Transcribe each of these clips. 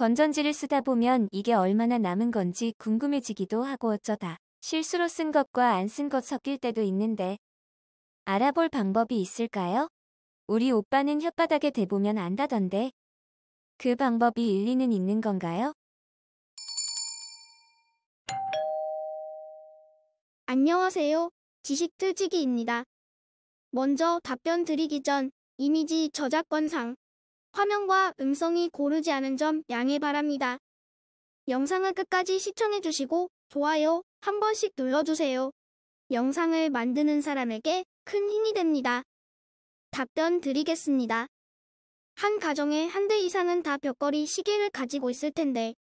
건전지를 쓰다 보면 이게 얼마나 남은 건지 궁금해지기도 하고 어쩌다 실수로 쓴 것과 안 쓴 것 섞일 때도 있는데 알아볼 방법이 있을까요? 우리 오빠는 혓바닥에 대보면 안다던데 그 방법이 일리는 있는 건가요? 안녕하세요. 지식틀지기입니다. 먼저 답변 드리기 전 이미지 저작권상 화면과 음성이 고르지 않은 점 양해 바랍니다. 영상을 끝까지 시청해주시고 좋아요 한 번씩 눌러주세요. 영상을 만드는 사람에게 큰 힘이 됩니다. 답변 드리겠습니다. 한 가정에 한 대 이상은 다 벽걸이 시계를 가지고 있을 텐데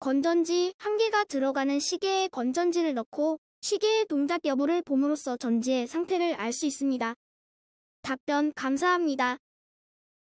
건전지 한 개가 들어가는 시계에 건전지를 넣고 시계의 동작 여부를 봄으로써 전지의 상태를 알 수 있습니다. 답변 감사합니다.